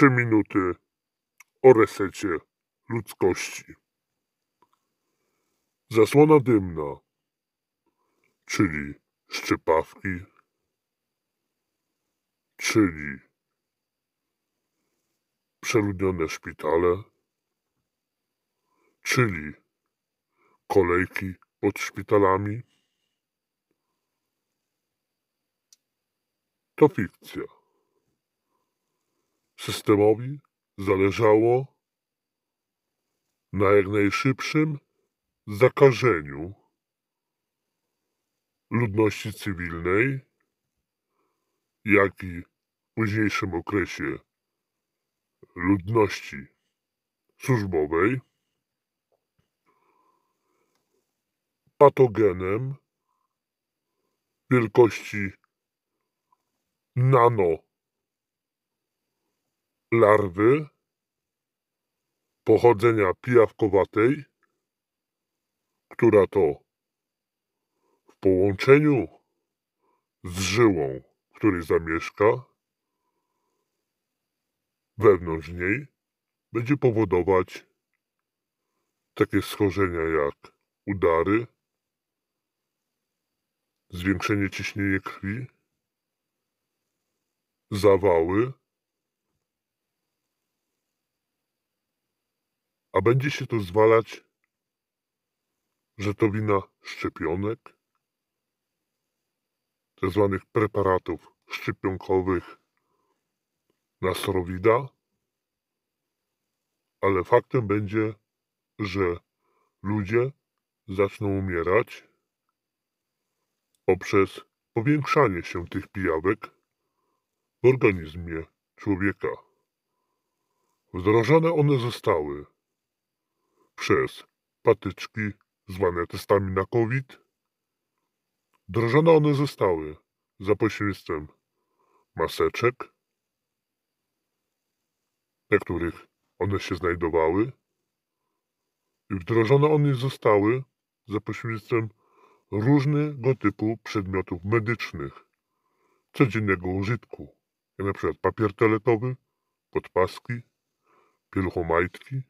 Trzy minuty o resecie ludzkości. Zasłona dymna, czyli szczypawki, czyli przeludnione szpitale, czyli kolejki pod szpitalami. To fikcja systemowi zależało na jak najszybszym zakażeniu ludności cywilnej, jak i w późniejszym okresie ludności służbowej, patogenem wielkości nano larwy pochodzenia pijawkowatej, która to w połączeniu z żyłą, w której zamieszka, wewnątrz niej będzie powodować takie schorzenia jak udary, zwiększenie ciśnienia krwi, zawały, A będzie się to zwalać, że to wina szczepionek, tzw. preparatów szczepionkowych na sorowida, ale faktem będzie, że ludzie zaczną umierać poprzez powiększanie się tych pijawek w organizmie człowieka. Wdrożone one zostały przez patyczki zwane testami na COVID. Drożone one zostały za pośrednictwem maseczek, na których one się znajdowały, i wdrożone one zostały za pośrednictwem różnego typu przedmiotów medycznych codziennego użytku, jak na przykład papier toaletowy, podpaski, pieluchomajtki,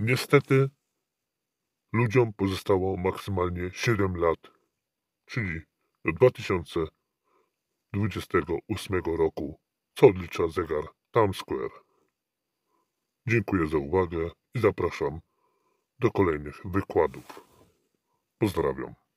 Niestety ludziom pozostało maksymalnie 7 lat, czyli do 2028 roku, co odlicza zegar Times Square. Dziękuję za uwagę i zapraszam do kolejnych wykładów. Pozdrawiam.